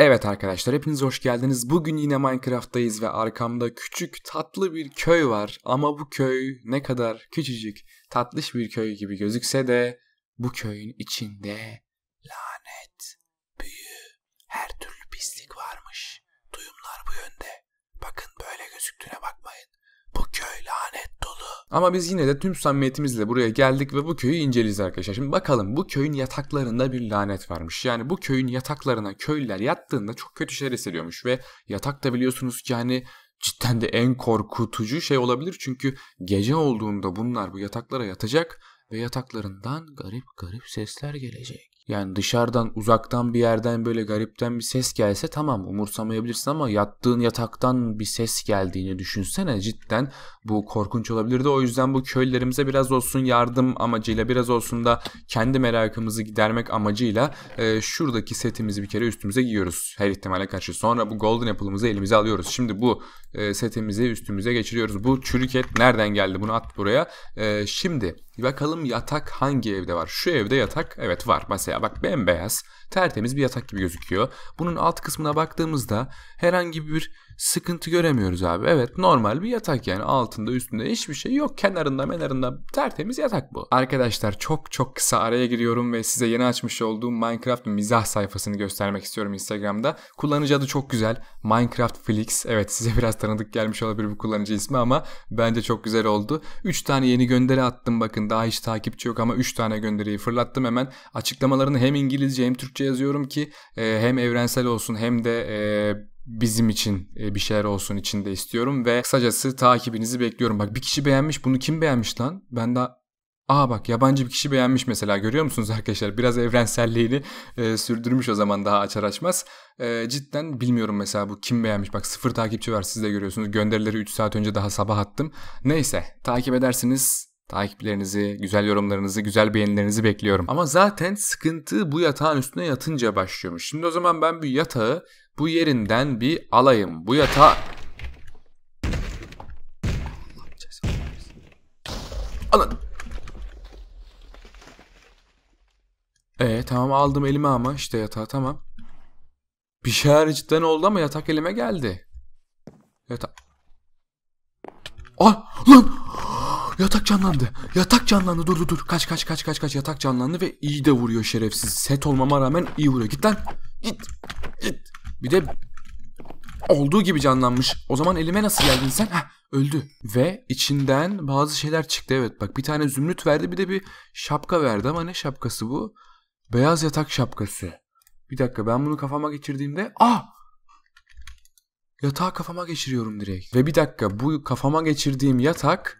Evet arkadaşlar hepiniz hoş geldiniz. Bugün yine Minecraft'tayız ve arkamda küçük tatlı bir köy var. Ama bu köy ne kadar küçücük tatlış bir köy gibi gözükse de bu köyün içinde lanet, büyü, her türlü Ama biz yine de tüm samimiyetimizle buraya geldik ve bu köyü inceleyeceğiz arkadaşlar. Şimdi bakalım bu köyün yataklarında bir lanet varmış. Yani bu köyün yataklarına köylüler yattığında çok kötü şeyler hissediyormuş ve yatak da biliyorsunuz ki hani cidden de en korkutucu şey olabilir. Çünkü gece olduğunda bunlar bu yataklara yatacak ve yataklarından garip garip sesler gelecek. Yani dışarıdan uzaktan bir yerden böyle garipten bir ses gelse tamam umursamayabilirsin ama yattığın yataktan bir ses geldiğini düşünsene cidden bu korkunç olabilirdi. O yüzden bu köylerimize biraz olsun yardım amacıyla biraz olsun da kendi merakımızı gidermek amacıyla e, şuradaki setimizi bir kere üstümüze giyiyoruz her ihtimale karşı. Sonra bu golden apple'ımızı elimize alıyoruz. Şimdi bu e, setimizi üstümüze geçiriyoruz. Bu çürük nereden geldi bunu at buraya. E, şimdi Bakalım yatak hangi evde var? Şu evde yatak evet var. Mesela bak bembeyaz tertemiz bir yatak gibi gözüküyor. Bunun alt kısmına baktığımızda herhangi bir sıkıntı göremiyoruz abi. Evet normal bir yatak yani altında üstünde hiçbir şey yok. Kenarında menarında tertemiz yatak bu. Arkadaşlar çok çok kısa araya giriyorum ve size yeni açmış olduğum Minecraft mizah sayfasını göstermek istiyorum Instagram'da. Kullanıcı adı çok güzel. Minecraft Felix. Evet size biraz tanıdık gelmiş olabilir bu kullanıcı ismi ama bence çok güzel oldu. 3 tane yeni gönderi attım bakın daha hiç takipçi yok ama 3 tane gönderiyi fırlattım hemen. Açıklamalarını hem İngilizce hem Türkçe yazıyorum ki e, hem evrensel olsun hem de e, bizim için e, bir şeyler olsun için de istiyorum ve kısacası takibinizi bekliyorum. Bak bir kişi beğenmiş bunu kim beğenmiş lan? Ben de Aa bak yabancı bir kişi beğenmiş mesela görüyor musunuz arkadaşlar? Biraz evrenselliğini e, sürdürmüş o zaman daha açar açmaz. E, cidden bilmiyorum mesela bu kim beğenmiş. Bak sıfır takipçi var siz de görüyorsunuz. Gönderileri 3 saat önce daha sabah attım. Neyse takip edersiniz. Takiplerinizi, güzel yorumlarınızı, güzel beğenilerinizi bekliyorum. Ama zaten sıkıntı bu yatağın üstüne yatınca başlıyormuş. Şimdi o zaman ben bu yatağı bu yerinden bir alayım. Bu yatağı Alın. Ee tamam aldım elime ama işte yatağı tamam. Bir şey hariciden oldu ama yatak elime geldi. Yatak. Ah lan! Yatak canlandı. Yatak canlandı. Dur dur dur. Kaç kaç kaç kaç kaç. Yatak canlandı ve iyi de vuruyor şerefsiz. Set olmama rağmen iyi vuruyor. Git lan. Git. Bir de olduğu gibi canlanmış. O zaman elime nasıl geldin sen? Heh, öldü. Ve içinden bazı şeyler çıktı. Evet bak bir tane zümrüt verdi bir de bir şapka verdi ama ne şapkası bu? Beyaz yatak şapkası. Bir dakika ben bunu kafama geçirdiğimde... Ah! Yatağı kafama geçiriyorum direkt. Ve bir dakika bu kafama geçirdiğim yatak...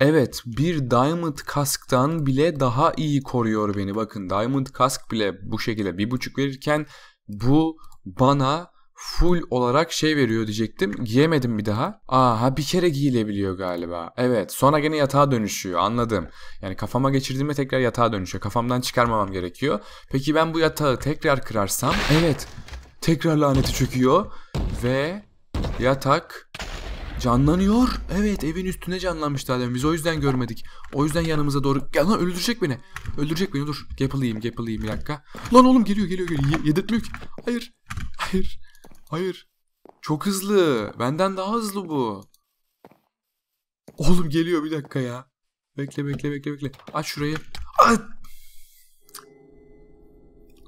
Evet bir Diamond Kask'tan bile daha iyi koruyor beni. Bakın Diamond Kask bile bu şekilde bir buçuk verirken bu bana full olarak şey veriyor diyecektim. Giyemedim bir daha. Aha bir kere giyilebiliyor galiba. Evet sonra gene yatağa dönüşüyor anladım. Yani kafama geçirdiğimde tekrar yatağa dönüşüyor. Kafamdan çıkarmamam gerekiyor. Peki ben bu yatağı tekrar kırarsam evet tekrar laneti çöküyor ve yatak canlanıyor. Evet evin üstüne canlanmıştı adam. Biz o yüzden görmedik. O yüzden yanımıza doğru. Ya lan öldürecek beni. Öldürecek beni dur. Gapalayayım gapalayayım bir dakika. Lan oğlum geliyor geliyor geliyor. Yedirtmiyor ki. Hayır. Hayır. Hayır. Çok hızlı. Benden daha hızlı bu. Oğlum geliyor bir dakika ya. Bekle bekle bekle bekle. Aç şurayı. Aç.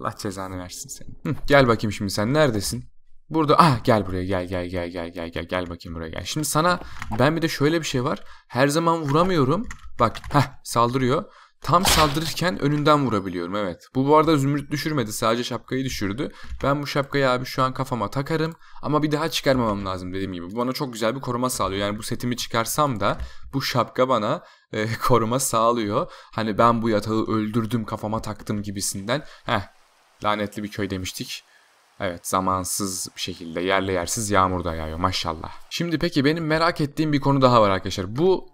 Allah cezanı versin seni. Hı, gel bakayım şimdi sen neredesin? Burada ah gel buraya gel gel gel gel gel gel gel bakayım buraya gel. Şimdi sana ben bir de şöyle bir şey var. Her zaman vuramıyorum. Bak heh saldırıyor. Tam saldırırken önünden vurabiliyorum evet. Bu bu arada zümrüt düşürmedi sadece şapkayı düşürdü. Ben bu şapkayı abi şu an kafama takarım ama bir daha çıkarmamam lazım dediğim gibi. Bu bana çok güzel bir koruma sağlıyor. Yani bu setimi çıkarsam da bu şapka bana e, koruma sağlıyor. Hani ben bu yatağı öldürdüm kafama taktım gibisinden. Heh lanetli bir köy demiştik. Evet zamansız bir şekilde yerle yersiz yağmur da yağıyor maşallah. Şimdi peki benim merak ettiğim bir konu daha var arkadaşlar. Bu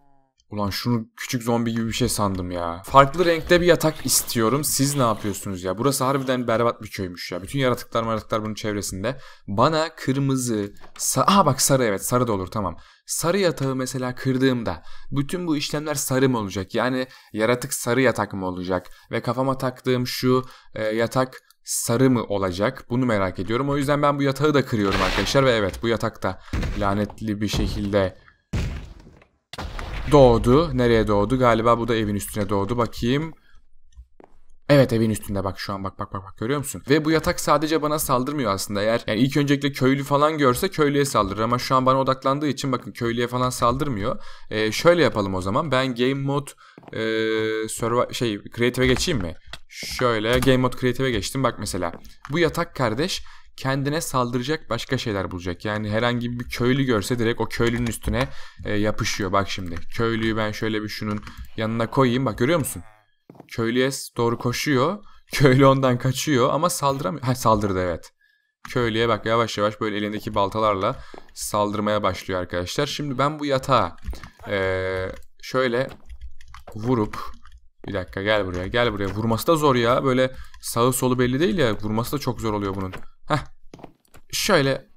Ulan şunu küçük zombi gibi bir şey sandım ya. Farklı renkte bir yatak istiyorum. Siz ne yapıyorsunuz ya? Burası harbiden berbat bir köymüş ya. Bütün yaratıklar maratıklar bunun çevresinde. Bana kırmızı... Sa Aha bak sarı evet sarı da olur tamam. Sarı yatağı mesela kırdığımda bütün bu işlemler sarı mı olacak? Yani yaratık sarı yatak mı olacak? Ve kafama taktığım şu e, yatak sarı mı olacak? Bunu merak ediyorum. O yüzden ben bu yatağı da kırıyorum arkadaşlar. Ve evet bu yatak da lanetli bir şekilde Doğdu. Nereye doğdu? Galiba bu da evin üstüne doğdu. Bakayım. Evet evin üstünde bak şu an bak bak bak bak görüyor musun? Ve bu yatak sadece bana saldırmıyor aslında eğer yani ilk öncelikle köylü falan görse köylüye saldırır ama şu an bana odaklandığı için bakın köylüye falan saldırmıyor. Ee, şöyle yapalım o zaman ben game mode e, şey creative'e geçeyim mi? Şöyle game mode creative'e geçtim bak mesela bu yatak kardeş kendine saldıracak başka şeyler bulacak. Yani herhangi bir köylü görse direkt o köylünün üstüne e, yapışıyor. Bak şimdi köylüyü ben şöyle bir şunun yanına koyayım. Bak görüyor musun? Köylüye doğru koşuyor. Köylü ondan kaçıyor ama saldıramıyor. Ha saldırdı evet. Köylüye bak yavaş yavaş böyle elindeki baltalarla saldırmaya başlıyor arkadaşlar. Şimdi ben bu yatağı e, şöyle vurup bir dakika gel buraya gel buraya. Vurması da zor ya. Böyle sağı solu belli değil ya. Vurması da çok zor oluyor bunun. Heh. Şöyle.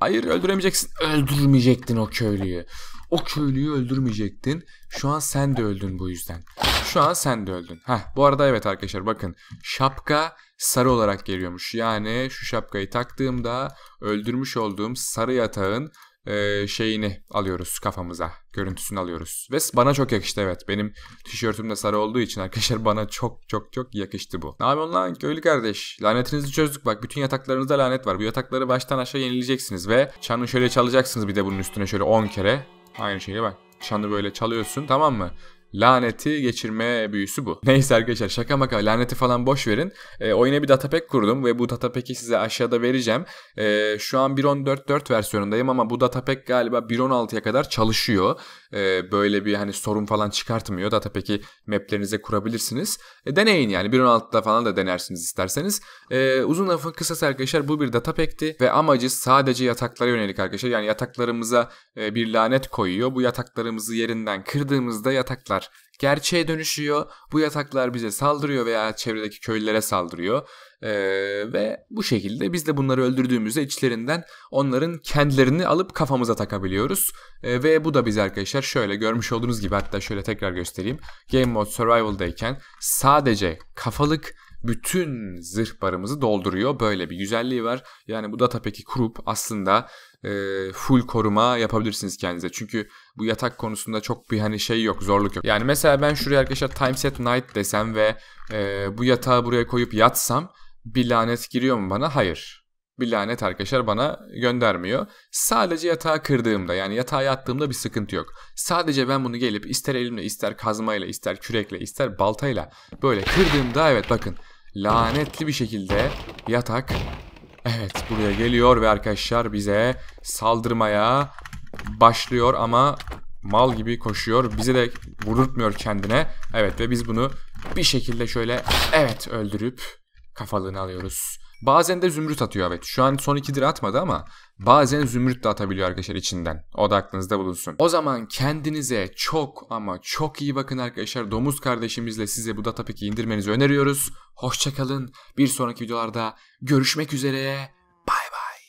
Hayır öldüremeyeceksin. Öldürmeyecektin o köylüyü. O köylüyü öldürmeyecektin. Şu an sen de öldün bu yüzden. Şu an sen de öldün. Heh, bu arada evet arkadaşlar bakın. Şapka sarı olarak geliyormuş. Yani şu şapkayı taktığımda öldürmüş olduğum sarı yatağın e, şeyini alıyoruz kafamıza. Görüntüsünü alıyoruz. Ve bana çok yakıştı evet. Benim tişörtüm de sarı olduğu için arkadaşlar bana çok çok çok yakıştı bu. Ne yapıyorsun lan köylü kardeş? Lanetinizi çözdük bak. Bütün yataklarınızda lanet var. Bu yatakları baştan aşağı yenileceksiniz ve çanı şöyle çalacaksınız bir de bunun üstüne şöyle 10 kere. Aynı şeyi bak. Çanı böyle çalıyorsun tamam mı? Laneti geçirme büyüsü bu. Neyse arkadaşlar şaka maka laneti falan boş verin. E, oyuna bir datapack kurdum ve bu datapack'i size aşağıda vereceğim. E, şu an 1.14.4 versiyonundayım ama bu datapack galiba 1.16'ya kadar çalışıyor. E, böyle bir hani sorun falan çıkartmıyor. Datapack'i maplerinize kurabilirsiniz. E, deneyin yani 1.16'da falan da denersiniz isterseniz. E, uzun lafın kısası arkadaşlar bu bir datapack'ti ve amacı sadece yataklara yönelik arkadaşlar. Yani yataklarımıza e, bir lanet koyuyor. Bu yataklarımızı yerinden kırdığımızda yataklar gerçeğe dönüşüyor. Bu yataklar bize saldırıyor veya çevredeki köylülere saldırıyor. Ee, ve bu şekilde biz de bunları öldürdüğümüzde içlerinden onların kendilerini alıp kafamıza takabiliyoruz. Ee, ve bu da biz arkadaşlar şöyle görmüş olduğunuz gibi hatta şöyle tekrar göstereyim. Game Mode Survival'dayken sadece kafalık bütün zırh barımızı dolduruyor. Böyle bir güzelliği var. Yani bu data peki kurup aslında e, full koruma yapabilirsiniz kendinize. Çünkü bu yatak konusunda çok bir hani şey yok zorluk yok. Yani mesela ben şuraya arkadaşlar time set night desem ve e, bu yatağı buraya koyup yatsam bir lanet giriyor mu bana? Hayır. Bir lanet arkadaşlar bana göndermiyor. Sadece yatağı kırdığımda yani yatağa yattığımda bir sıkıntı yok. Sadece ben bunu gelip ister elimle ister kazmayla ister kürekle ister baltayla böyle kırdığımda evet bakın lanetli bir şekilde yatak evet buraya geliyor ve arkadaşlar bize saldırmaya başlıyor ama mal gibi koşuyor. Bize de vurutmuyor kendine. Evet ve biz bunu bir şekilde şöyle evet öldürüp kafalığını alıyoruz. Bazen de zümrüt atıyor evet. Şu an son ikidir atmadı ama bazen zümrüt de atabiliyor arkadaşlar içinden. O da aklınızda bulunsun. O zaman kendinize çok ama çok iyi bakın arkadaşlar. Domuz kardeşimizle size bu datapeki indirmenizi öneriyoruz. Hoşçakalın. Bir sonraki videolarda görüşmek üzere. Bay bay.